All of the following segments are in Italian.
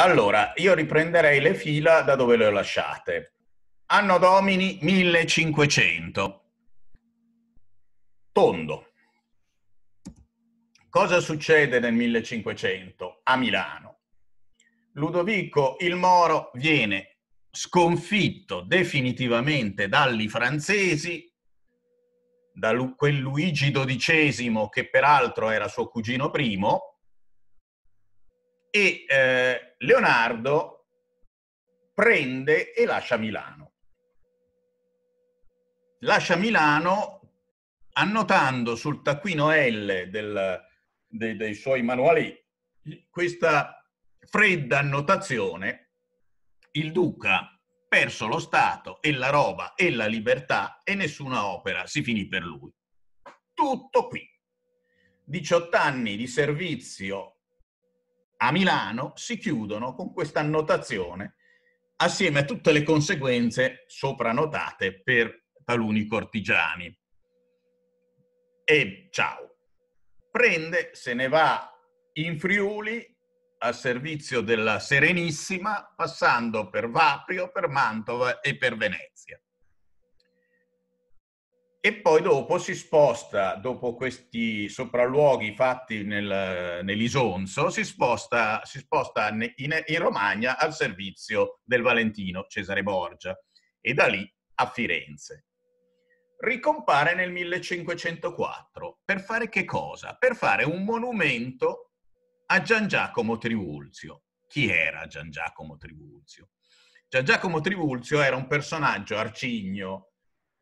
Allora, io riprenderei le fila da dove le ho lasciate. Anno Domini 1500. Tondo. Cosa succede nel 1500 a Milano? Ludovico il Moro viene sconfitto definitivamente dagli francesi, da quel Luigi XII che peraltro era suo cugino primo, e eh, Leonardo prende e lascia Milano. Lascia Milano annotando sul taccuino L del, de, dei suoi manuali questa fredda annotazione, il duca perso lo Stato e la roba e la libertà e nessuna opera si finì per lui. Tutto qui. 18 anni di servizio a Milano si chiudono con questa annotazione assieme a tutte le conseguenze sopranotate per taluni cortigiani. E ciao. Prende, se ne va in Friuli al servizio della Serenissima, passando per Vaprio, per Mantova e per Venezia. E poi dopo si sposta, dopo questi sopralluoghi fatti nel, nell'Isonzo, si sposta, si sposta in, in, Romagna al servizio del Valentino Cesare Borgia e da lì a Firenze. Ricompare nel 1504 per fare che cosa? Per fare un monumento a Gian Giacomo Trivulzio. Chi era Gian Giacomo Trivulzio? Gian Giacomo Trivulzio era un personaggio arcigno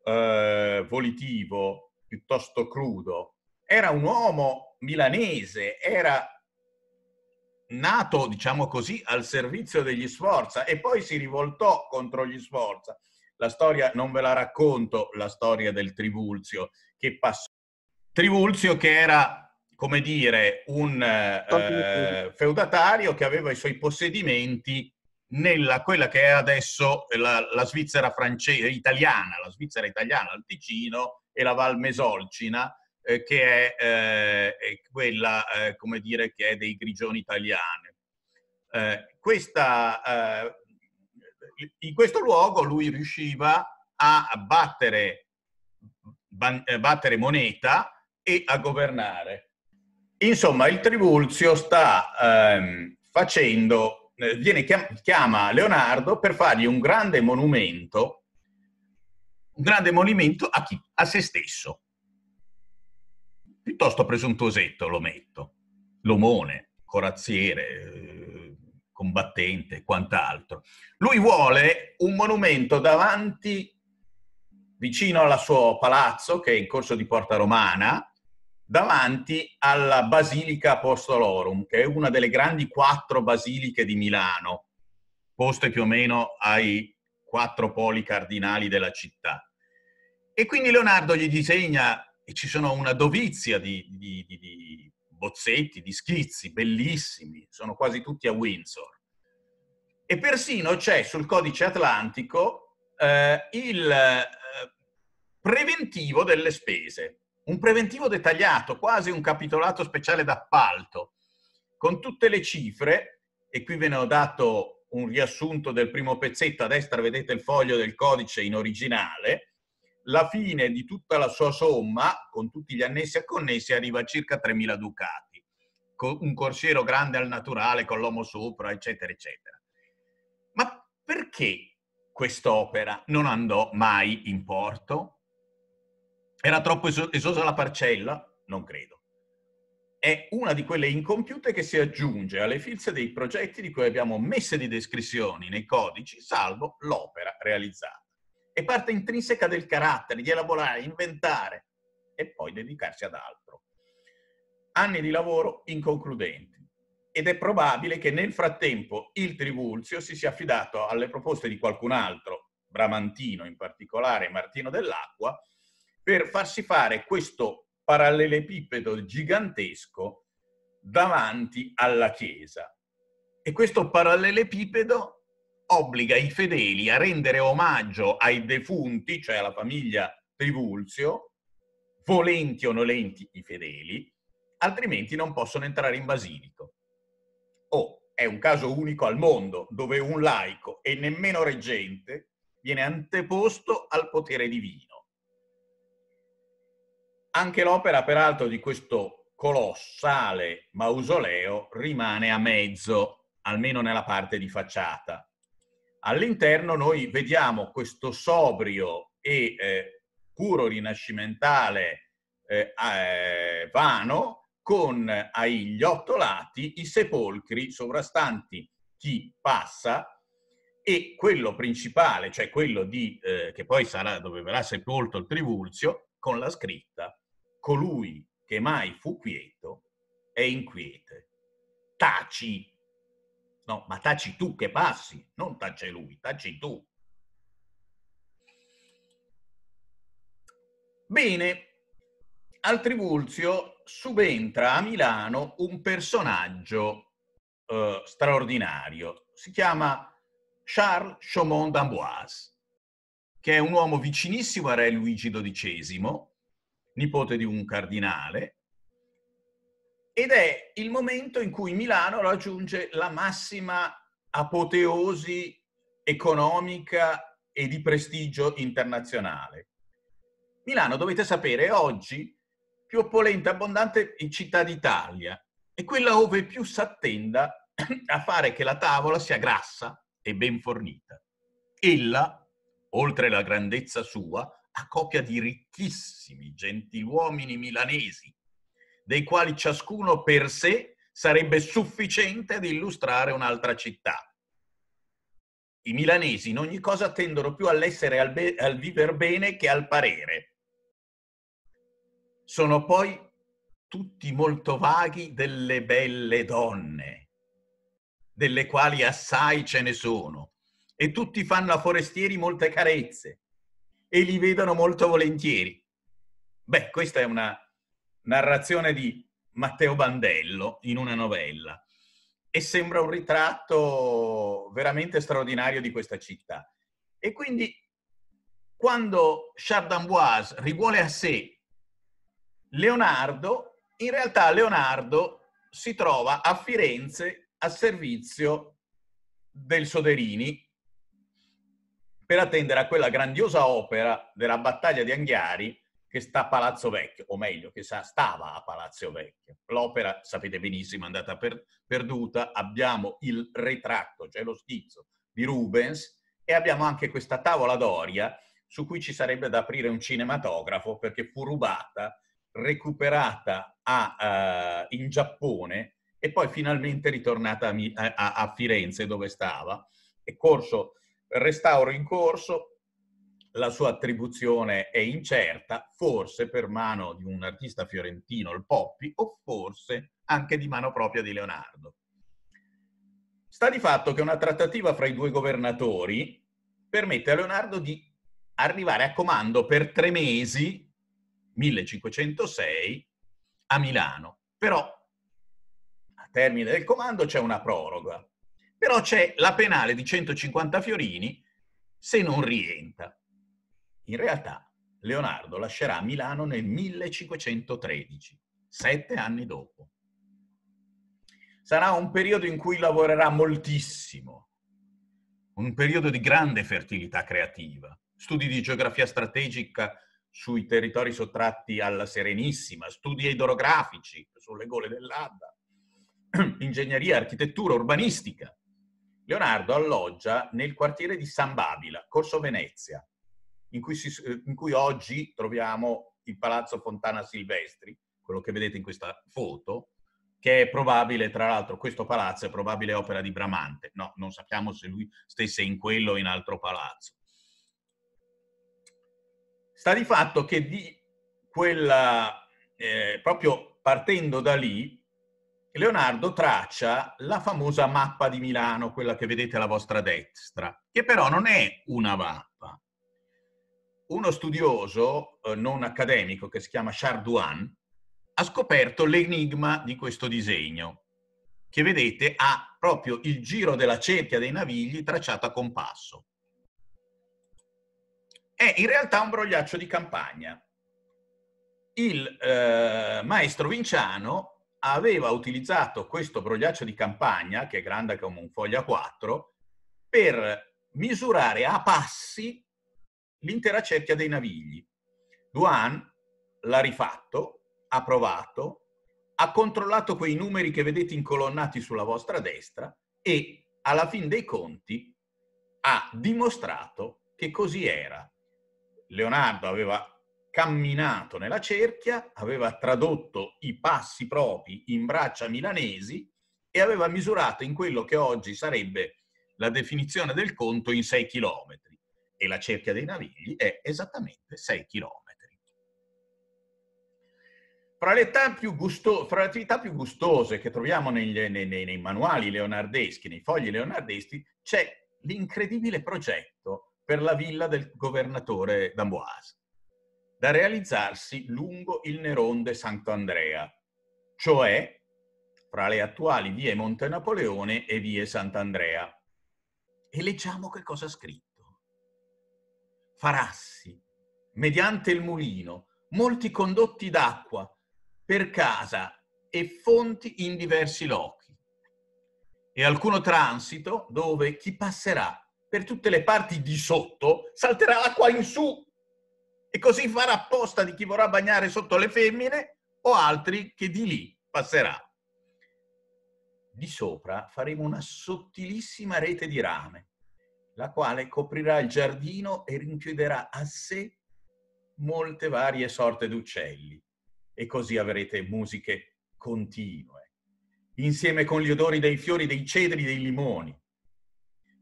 eh, volitivo, piuttosto crudo. Era un uomo milanese, era nato, diciamo così, al servizio degli Sforza e poi si rivoltò contro gli Sforza. La storia, non ve la racconto, la storia del Trivulzio che passò. Trivulzio che era, come dire, un eh, feudatario che aveva i suoi possedimenti nella quella che è adesso la, la Svizzera francese, italiana, la Svizzera italiana, il Ticino e la Val Mesolcina, eh, che è, eh, è quella, eh, come dire, che è dei grigioni italiani. Eh, questa, eh, in questo luogo lui riusciva a battere, ban, eh, battere moneta e a governare. Insomma, il Trivulzio sta ehm, facendo eh, viene, chiama Leonardo per fargli un grande monumento, un grande monumento a chi? A se stesso. Piuttosto presuntuosetto, lo metto. L'omone, corazziere, eh, combattente, quant'altro. Lui vuole un monumento davanti, vicino al suo palazzo, che è in corso di Porta Romana, davanti alla Basilica Apostolorum, che è una delle grandi quattro basiliche di Milano, poste più o meno ai quattro poli cardinali della città. E quindi Leonardo gli disegna, e ci sono una dovizia di, di, di, di bozzetti, di schizzi bellissimi, sono quasi tutti a Windsor. E persino c'è sul codice atlantico eh, il eh, preventivo delle spese un preventivo dettagliato, quasi un capitolato speciale d'appalto, con tutte le cifre, e qui ve ne ho dato un riassunto del primo pezzetto, a destra vedete il foglio del codice in originale, la fine di tutta la sua somma, con tutti gli annessi e connessi, arriva a circa 3.000 ducati, con un corsiero grande al naturale, con l'uomo sopra, eccetera, eccetera. Ma perché quest'opera non andò mai in porto? Era troppo esosa la parcella? Non credo. È una di quelle incompiute che si aggiunge alle filze dei progetti di cui abbiamo messe di descrizioni nei codici, salvo l'opera realizzata. È parte intrinseca del carattere, di elaborare, inventare e poi dedicarsi ad altro. Anni di lavoro inconcludenti ed è probabile che nel frattempo il Trivulzio si sia affidato alle proposte di qualcun altro, Bramantino in particolare, Martino dell'Acqua, per farsi fare questo parallelepipedo gigantesco davanti alla chiesa. E questo parallelepipedo obbliga i fedeli a rendere omaggio ai defunti, cioè alla famiglia Trivulzio, volenti o nolenti i fedeli, altrimenti non possono entrare in basilico. Oh, è un caso unico al mondo dove un laico e nemmeno reggente viene anteposto al potere divino. Anche l'opera, peraltro, di questo colossale mausoleo rimane a mezzo, almeno nella parte di facciata. All'interno noi vediamo questo sobrio e eh, puro rinascimentale eh, eh, vano con eh, agli otto lati i sepolcri sovrastanti chi passa e quello principale, cioè quello di, eh, che poi sarà, dove verrà sepolto il Trivulzio, con la scritta colui che mai fu quieto è inquiete. Taci. No, ma taci tu che passi, non tace lui, taci tu. Bene, al Trivulzio subentra a Milano un personaggio eh, straordinario. Si chiama Charles Chaumont d'Amboise, che è un uomo vicinissimo a re Luigi XII, nipote di un cardinale, ed è il momento in cui Milano raggiunge la massima apoteosi economica e di prestigio internazionale. Milano, dovete sapere, è oggi più opulenta e abbondante città d'Italia, è quella ove più s'attenda a fare che la tavola sia grassa e ben fornita. Ella, oltre la grandezza sua, a copia di ricchissimi gentiluomini milanesi, dei quali ciascuno per sé sarebbe sufficiente ad illustrare un'altra città. I milanesi in ogni cosa tendono più all'essere al, be- al viver bene che al parere. Sono poi tutti molto vaghi delle belle donne, delle quali assai ce ne sono, e tutti fanno a forestieri molte carezze, e li vedono molto volentieri. Beh, questa è una narrazione di Matteo Bandello in una novella e sembra un ritratto veramente straordinario di questa città. E quindi quando Charles d'Amboise rivuole a sé Leonardo, in realtà Leonardo si trova a Firenze a servizio del Soderini per attendere a quella grandiosa opera della battaglia di Anghiari che sta a Palazzo Vecchio, o meglio, che stava a Palazzo Vecchio. L'opera, sapete benissimo, è andata per, perduta, abbiamo il ritratto, cioè lo schizzo di Rubens, e abbiamo anche questa tavola d'oria su cui ci sarebbe da aprire un cinematografo perché fu rubata, recuperata a, uh, in Giappone e poi finalmente ritornata a, a, a Firenze dove stava. È corso restauro in corso, la sua attribuzione è incerta, forse per mano di un artista fiorentino, il Poppi, o forse anche di mano propria di Leonardo. Sta di fatto che una trattativa fra i due governatori permette a Leonardo di arrivare a comando per tre mesi, 1506, a Milano. Però a termine del comando c'è una proroga però c'è la penale di 150 fiorini se non rientra. In realtà Leonardo lascerà Milano nel 1513, sette anni dopo. Sarà un periodo in cui lavorerà moltissimo, un periodo di grande fertilità creativa, studi di geografia strategica sui territori sottratti alla Serenissima, studi idrografici sulle gole dell'Adda, ingegneria, architettura, urbanistica, Leonardo alloggia nel quartiere di San Babila, Corso Venezia, in cui, si, eh, in cui oggi troviamo il Palazzo Fontana Silvestri, quello che vedete in questa foto, che è probabile, tra l'altro, questo palazzo è probabile opera di Bramante. No, non sappiamo se lui stesse in quello o in altro palazzo. Sta di fatto che di quella, eh, proprio partendo da lì, Leonardo traccia la famosa mappa di Milano, quella che vedete alla vostra destra, che però non è una mappa. Uno studioso eh, non accademico che si chiama Charduan ha scoperto l'enigma di questo disegno, che vedete ha proprio il giro della cerchia dei navigli tracciato a compasso. È in realtà un brogliaccio di campagna. Il eh, maestro Vinciano aveva utilizzato questo brogliaccio di campagna, che è grande come un foglio a 4, per misurare a passi l'intera cerchia dei navigli. Duan l'ha rifatto, ha provato, ha controllato quei numeri che vedete incolonnati sulla vostra destra e alla fin dei conti ha dimostrato che così era. Leonardo aveva camminato nella cerchia, aveva tradotto i passi propri in braccia milanesi e aveva misurato in quello che oggi sarebbe la definizione del conto in 6 km. E la cerchia dei Navigli è esattamente 6 km. Fra le, gusto, fra le, attività più gustose che troviamo negli, nei, nei, nei manuali leonardeschi, nei fogli leonardeschi, c'è l'incredibile progetto per la villa del governatore d'Amboise da realizzarsi lungo il Neronde Sant'Andrea, cioè fra le attuali vie Monte Napoleone e vie Sant'Andrea. E leggiamo che cosa ha scritto. Farassi, mediante il mulino, molti condotti d'acqua per casa e fonti in diversi lochi, e alcuno transito dove chi passerà per tutte le parti di sotto salterà l'acqua in su e così farà apposta di chi vorrà bagnare sotto le femmine o altri che di lì passerà. Di sopra faremo una sottilissima rete di rame, la quale coprirà il giardino e rinchiuderà a sé molte varie sorte d'uccelli e così avrete musiche continue, insieme con gli odori dei fiori, dei cedri, dei limoni.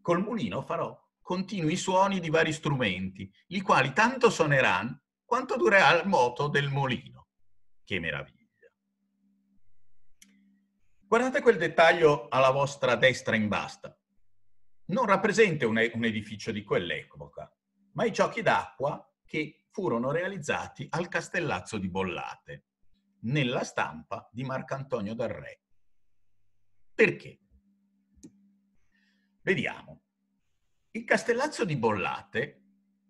Col mulino farò continui suoni di vari strumenti, i quali tanto suoneranno quanto durerà il moto del molino. Che meraviglia! Guardate quel dettaglio alla vostra destra in basta. Non rappresenta un, edificio di quell'epoca, ma i giochi d'acqua che furono realizzati al Castellazzo di Bollate, nella stampa di Marcantonio del Re. Perché? Vediamo. Il Castellazzo di Bollate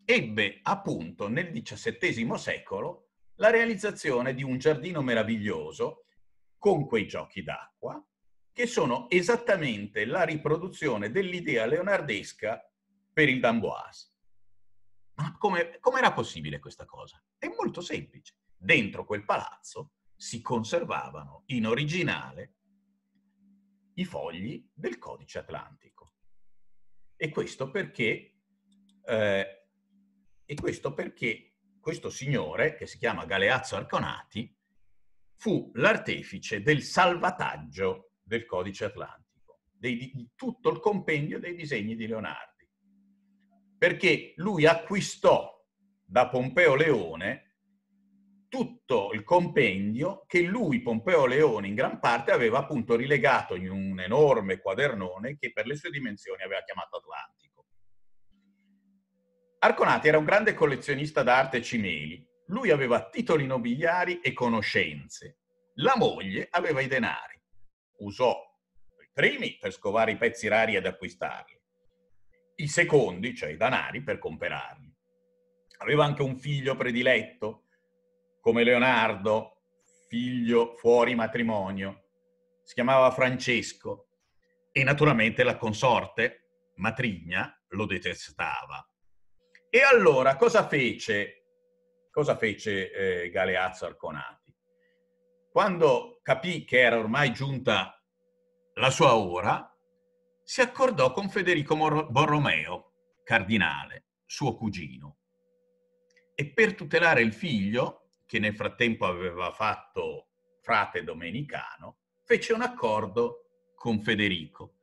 ebbe appunto nel XVII secolo la realizzazione di un giardino meraviglioso con quei giochi d'acqua che sono esattamente la riproduzione dell'idea leonardesca per il Damboise. Ma come, era possibile questa cosa? È molto semplice. Dentro quel palazzo si conservavano in originale i fogli del codice atlantico. E questo perché, eh, e questo, perché questo signore, che si chiama Galeazzo Arconati, fu l'artefice del salvataggio del codice atlantico, dei, di tutto il compendio dei disegni di Leonardi, perché lui acquistò da Pompeo Leone tutto il compendio che lui, Pompeo Leone, in gran parte aveva appunto rilegato in un enorme quadernone che per le sue dimensioni aveva chiamato Atlantico. Arconati era un grande collezionista d'arte e cimeli. Lui aveva titoli nobiliari e conoscenze. La moglie aveva i denari. Usò i primi per scovare i pezzi rari ed acquistarli, i secondi, cioè i denari, per comperarli. Aveva anche un figlio prediletto, come Leonardo, figlio fuori matrimonio, si chiamava Francesco e naturalmente la consorte, matrigna, lo detestava. E allora cosa fece, cosa fece eh, Galeazzo Arconati? Quando capì che era ormai giunta la sua ora, si accordò con Federico Borromeo, cardinale, suo cugino. E per tutelare il figlio che nel frattempo aveva fatto frate domenicano, fece un accordo con Federico.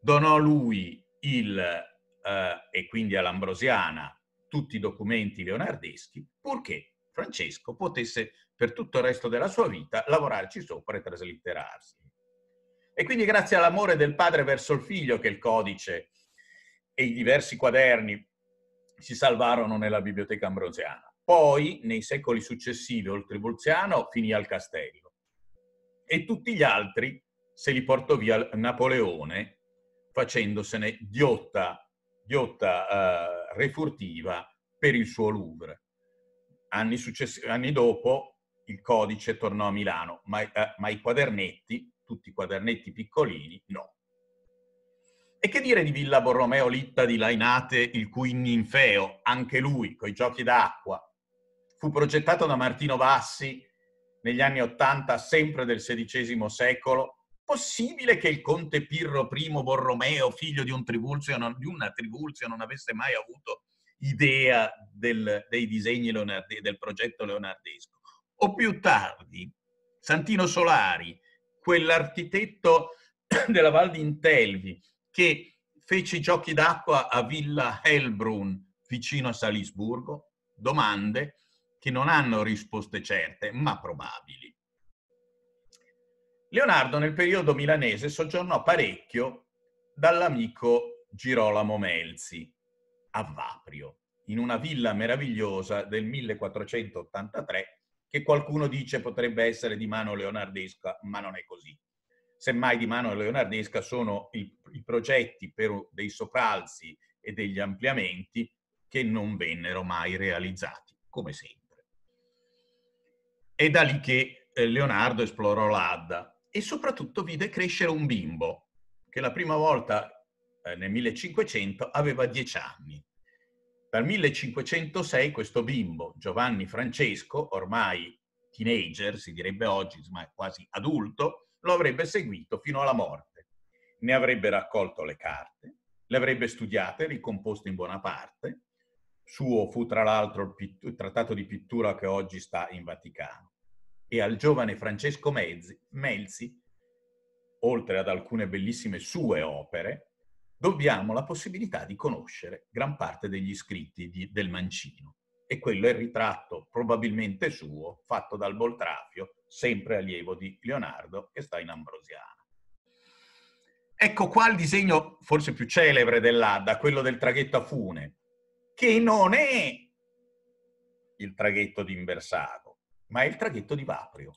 Donò lui il, eh, e quindi all'Ambrosiana tutti i documenti leonardeschi, purché Francesco potesse per tutto il resto della sua vita lavorarci sopra e traslitterarsi. E quindi grazie all'amore del padre verso il figlio che il codice e i diversi quaderni si salvarono nella biblioteca ambrosiana. Poi, nei secoli successivi, oltre Oltrevolziano finì al castello e tutti gli altri se li portò via Napoleone facendosene ghiotta, ghiotta eh, refurtiva per il suo Louvre. Anni, success- anni dopo il codice tornò a Milano, ma, eh, ma i quadernetti, tutti i quadernetti piccolini, no. E che dire di Villa Borromeo Litta di Lainate, il cui ninfeo, anche lui, coi giochi d'acqua, fu progettato da Martino Bassi negli anni Ottanta, sempre del XVI secolo. Possibile che il conte Pirro I Borromeo, figlio di, un tribulzio, non, di una tribulzio, non avesse mai avuto idea del, dei disegni leonardi, del progetto leonardesco? O più tardi, Santino Solari, quell'architetto della Val d'Intelvi che fece i giochi d'acqua a Villa Helbrun vicino a Salisburgo, domande, che non hanno risposte certe, ma probabili. Leonardo nel periodo milanese soggiornò parecchio dall'amico Girolamo Melzi a Vaprio, in una villa meravigliosa del 1483 che qualcuno dice potrebbe essere di mano leonardesca, ma non è così. Semmai di mano leonardesca sono i, i progetti per dei sopralzi e degli ampliamenti che non vennero mai realizzati, come sempre. È da lì che eh, Leonardo esplorò l'Adda e soprattutto vide crescere un bimbo che la prima volta eh, nel 1500 aveva dieci anni. Dal 1506 questo bimbo, Giovanni Francesco, ormai teenager, si direbbe oggi, ma quasi adulto, lo avrebbe seguito fino alla morte. Ne avrebbe raccolto le carte, le avrebbe studiate, ricomposte in buona parte, suo fu tra l'altro il trattato di pittura che oggi sta in Vaticano. E al giovane Francesco Mezzi, Melzi, oltre ad alcune bellissime sue opere, dobbiamo la possibilità di conoscere gran parte degli scritti di, del Mancino. E quello è il ritratto, probabilmente suo, fatto dal Boltrafio, sempre allievo di Leonardo, che sta in Ambrosiana. Ecco qua il disegno forse più celebre dell'Adda, quello del traghetto a fune, che non è il traghetto di Inversago, ma è il traghetto di Vaprio.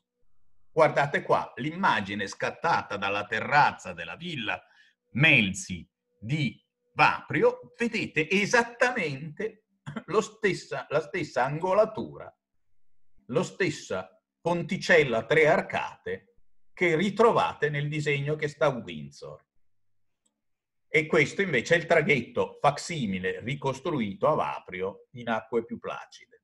Guardate qua l'immagine scattata dalla terrazza della villa Melzi di Vaprio, vedete esattamente stessa, la stessa angolatura, la stessa ponticella a tre arcate che ritrovate nel disegno che sta a Windsor e questo invece è il traghetto facsimile ricostruito a Vaprio in acque più placide.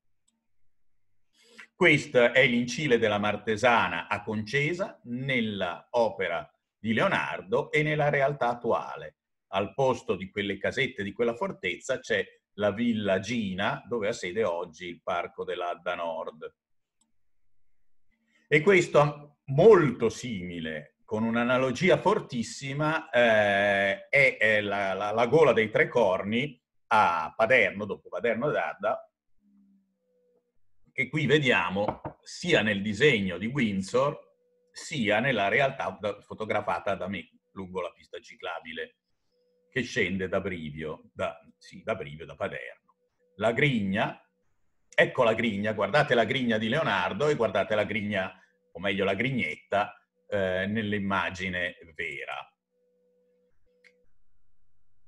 Questo è l'incile della Martesana a Concesa nell'opera di Leonardo e nella realtà attuale. Al posto di quelle casette di quella fortezza c'è la villa Gina dove ha sede oggi il parco dell'Adda Nord. E questo molto simile con un'analogia fortissima, eh, è, è la, la, la, gola dei tre corni a Paderno, dopo Paderno e d'Adda, che qui vediamo sia nel disegno di Windsor, sia nella realtà fotografata da me lungo la pista ciclabile che scende da Brivio, da, sì, da Brivio, da Paderno. La grigna, ecco la grigna, guardate la grigna di Leonardo e guardate la grigna, o meglio la grignetta, eh, nell'immagine vera.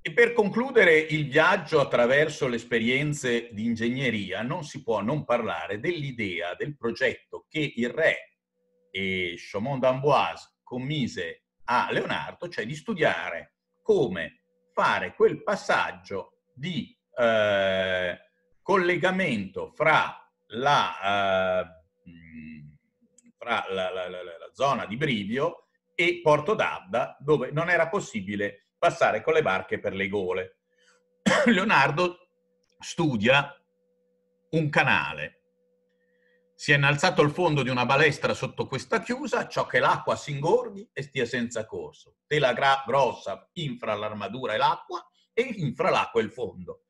E per concludere il viaggio attraverso le esperienze di ingegneria, non si può non parlare dell'idea, del progetto che il re e Chaumont d'Amboise commise a Leonardo, cioè di studiare come fare quel passaggio di eh, collegamento fra la eh, tra la, la, la, la zona di Brivio e Porto d'Adda, dove non era possibile passare con le barche per le gole. Leonardo studia un canale. Si è innalzato il fondo di una balestra sotto questa chiusa, ciò che l'acqua si ingorghi e stia senza corso. Tela gra- grossa infra l'armatura e l'acqua e infra l'acqua e il fondo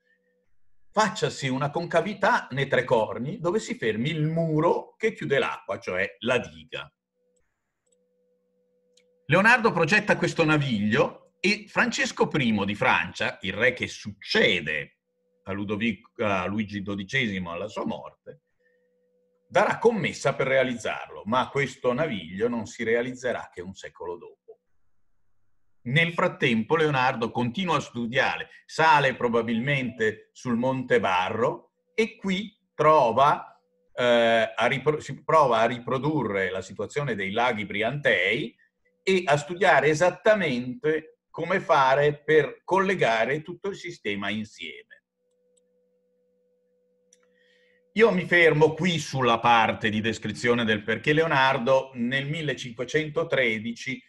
facciasi una concavità nei tre corni dove si fermi il muro che chiude l'acqua, cioè la diga. Leonardo progetta questo naviglio e Francesco I di Francia, il re che succede a, Ludovico, a Luigi XII alla sua morte, darà commessa per realizzarlo, ma questo naviglio non si realizzerà che un secolo dopo. Nel frattempo Leonardo continua a studiare, sale probabilmente sul Monte Barro e qui trova, eh, ripro- si prova a riprodurre la situazione dei laghi briantei e a studiare esattamente come fare per collegare tutto il sistema insieme. Io mi fermo qui sulla parte di descrizione del perché Leonardo nel 1513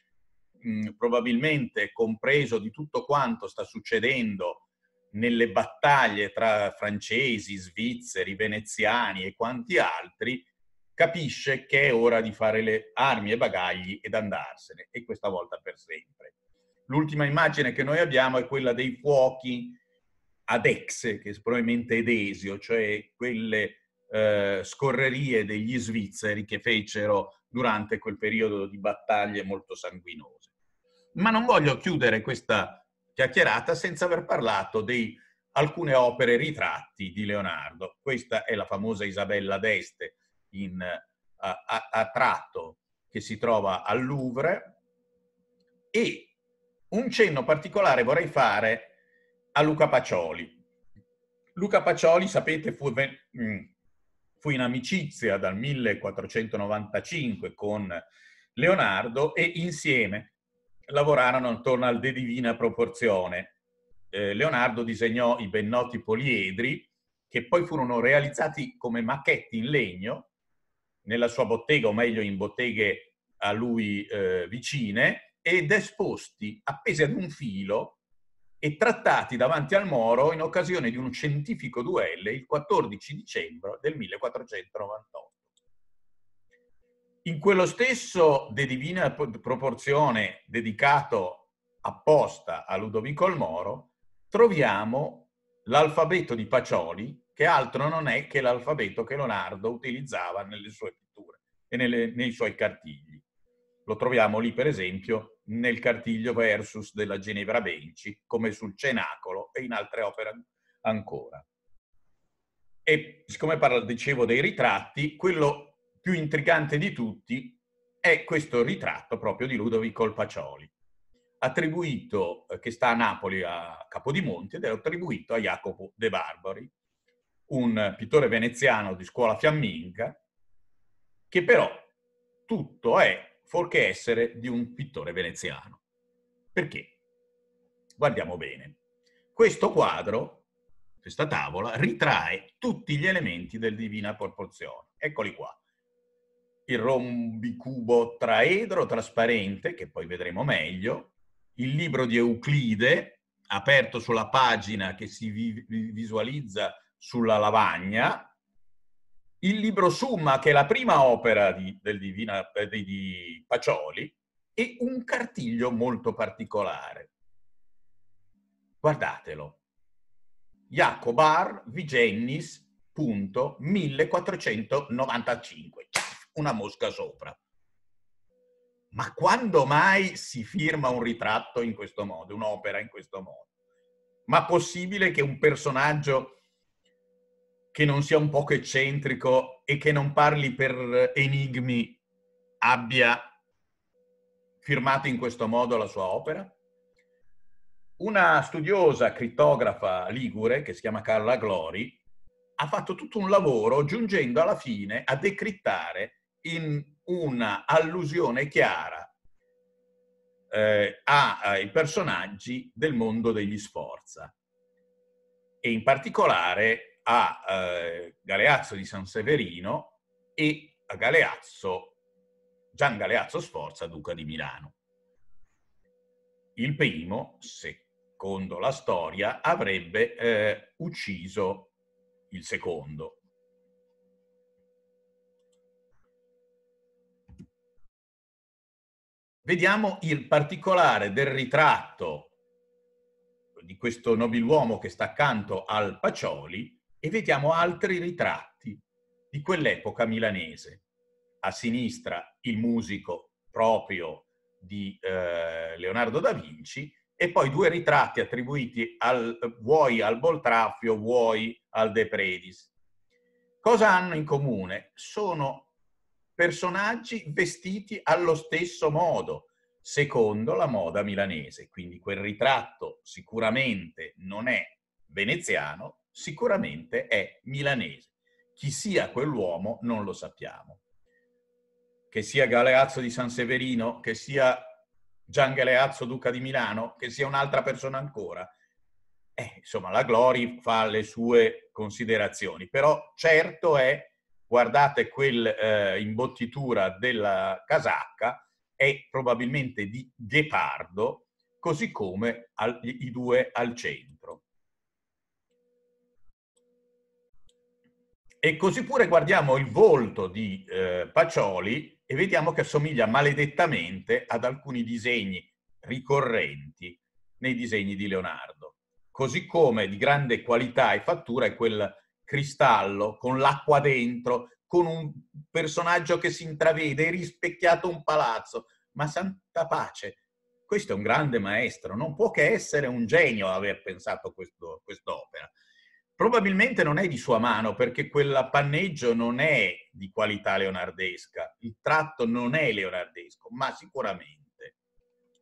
mh, mm, probabilmente compreso di tutto quanto sta succedendo nelle battaglie tra francesi, svizzeri, veneziani e quanti altri, capisce che è ora di fare le armi e bagagli ed andarsene, e questa volta per sempre. L'ultima immagine che noi abbiamo è quella dei fuochi ad Exe, che è probabilmente Edesio, cioè quelle eh, scorrerie degli svizzeri che fecero durante quel periodo di battaglie molto sanguinose ma non voglio chiudere questa chiacchierata senza aver parlato di alcune opere ritratti di Leonardo. Questa è la famosa Isabella d'Este in, a, a, a tratto che si trova al Louvre e un cenno particolare vorrei fare a Luca Pacioli. Luca Pacioli, sapete, fu, mm, fu in amicizia dal 1495 con Leonardo e insieme lavorarono intorno al De Divina Proporzione. Eh, Leonardo disegnò i ben noti poliedri che poi furono realizzati come macchetti in legno nella sua bottega, o meglio in botteghe a lui eh, vicine, ed esposti, appesi ad un filo e trattati davanti al Moro in occasione di un scientifico duello il 14 dicembre del 1498 in quello stesso De Divina Proporzione dedicato apposta a Ludovico il Moro, troviamo l'alfabeto di Pacioli, che altro non è che l'alfabeto che Leonardo utilizzava nelle sue pitture e nelle, nei suoi cartigli. Lo troviamo lì, per esempio, nel cartiglio Versus della Ginevra Benci, come sul Cenacolo e in altre opere ancora. E siccome parla, dicevo, dei ritratti, quello più intrigante di tutti è questo ritratto proprio di Ludovico Olpacioli, attribuito, eh, che sta a Napoli a Capodimonte ed è attribuito a Jacopo De Barbari, un pittore veneziano di scuola fiamminga, che però tutto è fuorché essere di un pittore veneziano. Perché? Guardiamo bene. Questo quadro, questa tavola, ritrae tutti gli elementi del Divina Proporzione. Eccoli qua il rombicubo traedro trasparente, che poi vedremo meglio, il libro di Euclide, aperto sulla pagina che si visualizza sulla lavagna, il libro Summa, che è la prima opera di, Divina, eh, di, di Pacioli, e un cartiglio molto particolare. Guardatelo. Jacobar Vigennis, punto 1495. Ciao! una mosca sopra. Ma quando mai si firma un ritratto in questo modo, un'opera in questo modo? Ma possibile che un personaggio che non sia un poco eccentrico e che non parli per enigmi abbia firmato in questo modo la sua opera? Una studiosa crittografa ligure, che si chiama Carla Glori, ha fatto tutto un lavoro giungendo alla fine a decrittare in una allusione chiara eh, ai personaggi del mondo degli Sforza e in particolare a eh, Galeazzo di San Severino e a Galeazzo, Gian Galeazzo Sforza, duca di Milano. Il primo, secondo la storia, avrebbe eh, ucciso il secondo vediamo il particolare del ritratto di questo nobiluomo che sta accanto al Pacioli e vediamo altri ritratti di quell'epoca milanese. A sinistra il musico proprio di eh, Leonardo da Vinci e poi due ritratti attribuiti al, vuoi al Boltraffio, vuoi al De Predis. Cosa hanno in comune? Sono personaggi vestiti allo stesso modo, secondo la moda milanese. Quindi quel ritratto sicuramente non è veneziano, sicuramente è milanese. Chi sia quell'uomo non lo sappiamo. Che sia Galeazzo di San Severino, che sia Gian Galeazzo, duca di Milano, che sia un'altra persona ancora. Eh, insomma, la Glori fa le sue considerazioni, però certo è guardate quel eh, imbottitura della casacca, è probabilmente di ghepardo, così come al, i due al centro. E così pure guardiamo il volto di eh, Pacioli e vediamo che assomiglia maledettamente ad alcuni disegni ricorrenti nei disegni di Leonardo. Così come di grande qualità e fattura è quel cristallo, con l'acqua dentro, con un personaggio che si intravede, e rispecchiato un palazzo. Ma santa pace, questo è un grande maestro, non può che essere un genio aver pensato questo, quest'opera. Probabilmente non è di sua mano perché quell'appanneggio non è di qualità leonardesca, il tratto non è leonardesco, ma sicuramente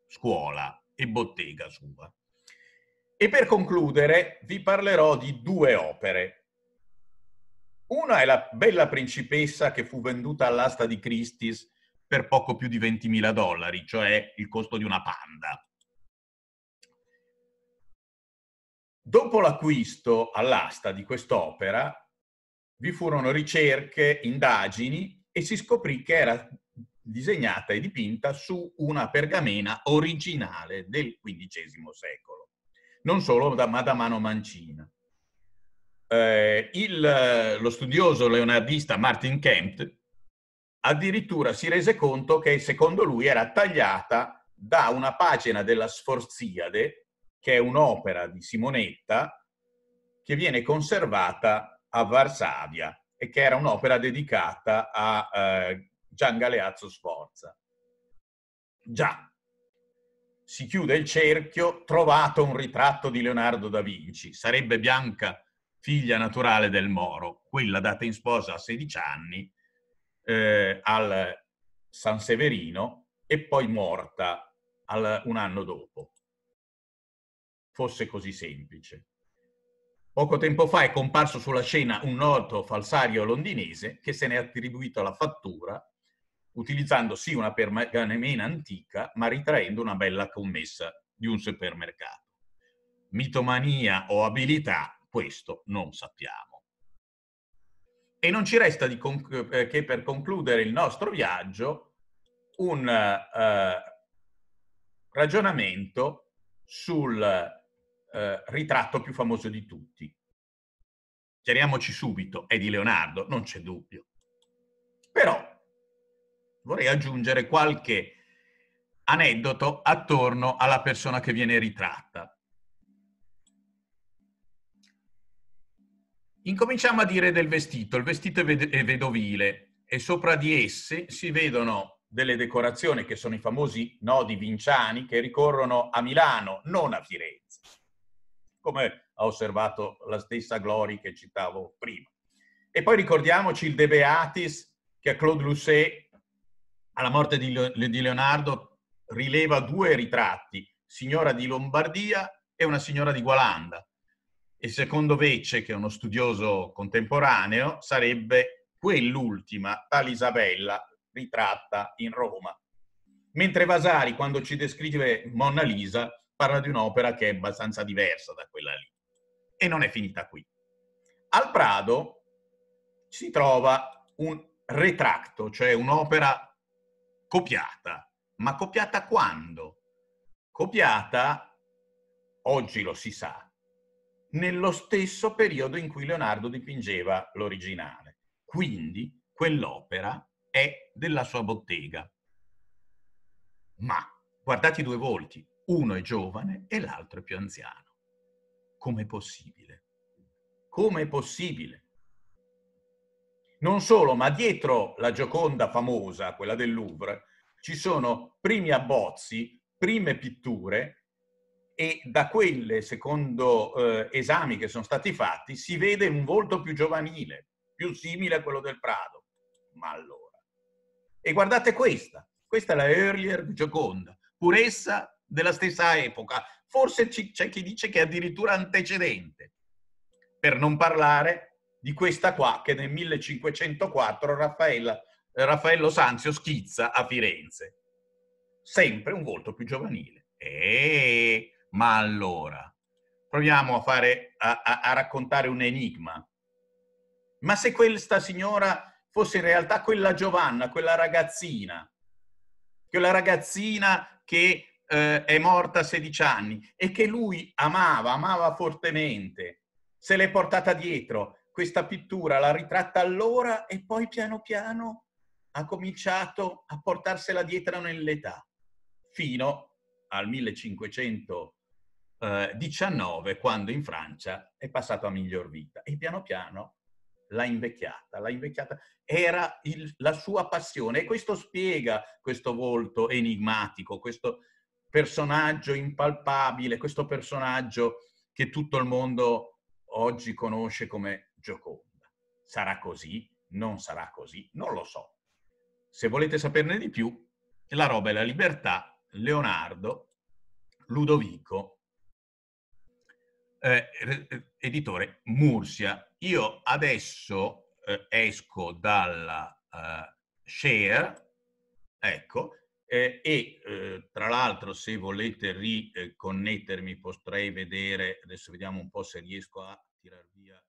scuola e bottega sua. E per concludere vi parlerò di due opere, una è la bella principessa che fu venduta all'asta di Christie's per poco più di 20.000 dollari, cioè il costo di una panda. Dopo l'acquisto all'asta di quest'opera, vi furono ricerche, indagini e si scoprì che era disegnata e dipinta su una pergamena originale del XV secolo, non solo da, ma da mano mancina eh, il, eh, lo studioso leonardista Martin Kempt addirittura si rese conto che secondo lui era tagliata da una pagina della Sforziade, che è un'opera di Simonetta, che viene conservata a Varsavia e che era un'opera dedicata a eh, Gian Galeazzo Sforza. Già, si chiude il cerchio, trovato un ritratto di Leonardo da Vinci. Sarebbe Bianca figlia naturale del Moro, quella data in sposa a 16 anni eh, al San Severino e poi morta al, un anno dopo. Fosse così semplice. Poco tempo fa è comparso sulla scena un noto falsario londinese che se ne è attribuito la fattura utilizzando sì una pergamena antica, ma ritraendo una bella commessa di un supermercato. Mitomania o abilità questo non sappiamo. E non ci resta conc- eh, che per concludere il nostro viaggio un eh, ragionamento sul eh, ritratto più famoso di tutti. Chiariamoci subito, è di Leonardo, non c'è dubbio. Però vorrei aggiungere qualche aneddoto attorno alla persona che viene ritratta. Incominciamo a dire del vestito. Il vestito è, vedovile e sopra di esse si vedono delle decorazioni che sono i famosi nodi vinciani che ricorrono a Milano, non a Firenze, come ha osservato la stessa Glori che citavo prima. E poi ricordiamoci il De Beatis che a Claude Lusset, alla morte di Leonardo, rileva due ritratti, signora di Lombardia e una signora di Gualanda, e secondo Vecce, che è uno studioso contemporaneo, sarebbe quell'ultima, tal Isabella, ritratta in Roma. Mentre Vasari, quando ci descrive Mona Lisa, parla di un'opera che è abbastanza diversa da quella lì. E non è finita qui. Al Prado si trova un retratto, cioè un'opera copiata. Ma copiata quando? Copiata, oggi lo si sa, nello stesso periodo in cui Leonardo dipingeva l'originale. Quindi quell'opera è della sua bottega. Ma guardate i due volti, uno è giovane e l'altro è più anziano. Com'è possibile? Com'è possibile? Non solo, ma dietro la Gioconda famosa, quella del Louvre, ci sono primi abbozzi, prime pitture e da quelle, secondo eh, esami che sono stati fatti, si vede un volto più giovanile, più simile a quello del Prado. Ma allora. E guardate questa, questa è la Earlier Gioconda, puressa della stessa epoca, forse c'è chi dice che è addirittura antecedente, per non parlare di questa qua che nel 1504 Raffaella, Raffaello Sanzio schizza a Firenze. Sempre un volto più giovanile. E eh, ma allora, proviamo a, fare, a, a, a raccontare un enigma. Ma se questa signora fosse in realtà quella Giovanna, quella ragazzina, quella ragazzina che eh, è morta a 16 anni e che lui amava, amava fortemente, se l'è portata dietro, questa pittura l'ha ritratta allora e poi piano piano ha cominciato a portarsela dietro nell'età, fino al 1500 19 eh, quando in Francia è passato a miglior vita e piano piano l'ha invecchiata, l'ha invecchiata, era il, la sua passione e questo spiega questo volto enigmatico, questo personaggio impalpabile, questo personaggio che tutto il mondo oggi conosce come Gioconda. Sarà così? Non sarà così? Non lo so. Se volete saperne di più, La roba è la libertà, Leonardo, Ludovico eh, eh, editore Mursia. Io adesso eh, esco dalla eh, share, ecco, eh, e eh, tra l'altro se volete riconnettermi potrei vedere, adesso vediamo un po' se riesco a tirar via